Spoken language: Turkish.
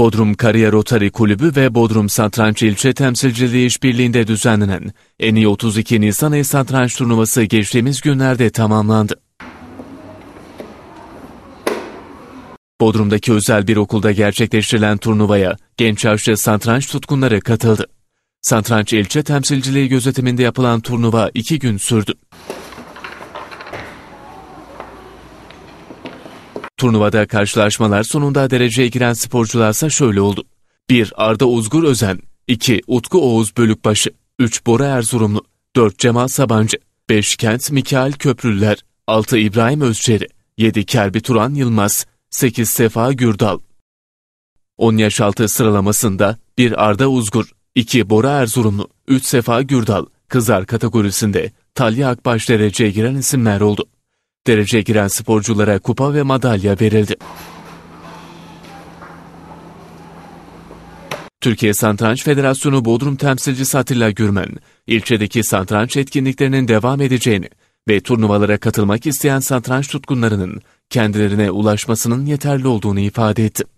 Bodrum Kariyer Rotary Kulübü ve Bodrum Satranç İlçe Temsilciliği İşbirliği'nde düzenlenen en iyi 32 Nisan el satranç turnuvası geçtiğimiz günlerde tamamlandı. Bodrum'daki özel bir okulda gerçekleştirilen turnuvaya genç yaşlı satranç tutkunları katıldı. Satranç İlçe temsilciliği gözetiminde yapılan turnuva iki gün sürdü. turnuvada karşılaşmalar sonunda dereceye giren sporcularsa şöyle oldu. 1. Arda Uzgur Özen 2. Utku Oğuz Bölükbaşı 3. Bora Erzurumlu 4. Cemal Sabancı 5. Kent Mikail Köprülüler 6. İbrahim Özçeri 7. Kerbi Turan Yılmaz 8. Sefa Gürdal 10 yaş altı sıralamasında 1. Arda Uzgur 2. Bora Erzurumlu 3. Sefa Gürdal Kızlar kategorisinde Talya Akbaş dereceye giren isimler oldu. Derece giren sporculara kupa ve madalya verildi. Türkiye Santranç Federasyonu Bodrum temsilcisi Atilla Gürmen, ilçedeki santranç etkinliklerinin devam edeceğini ve turnuvalara katılmak isteyen santranç tutkunlarının kendilerine ulaşmasının yeterli olduğunu ifade etti.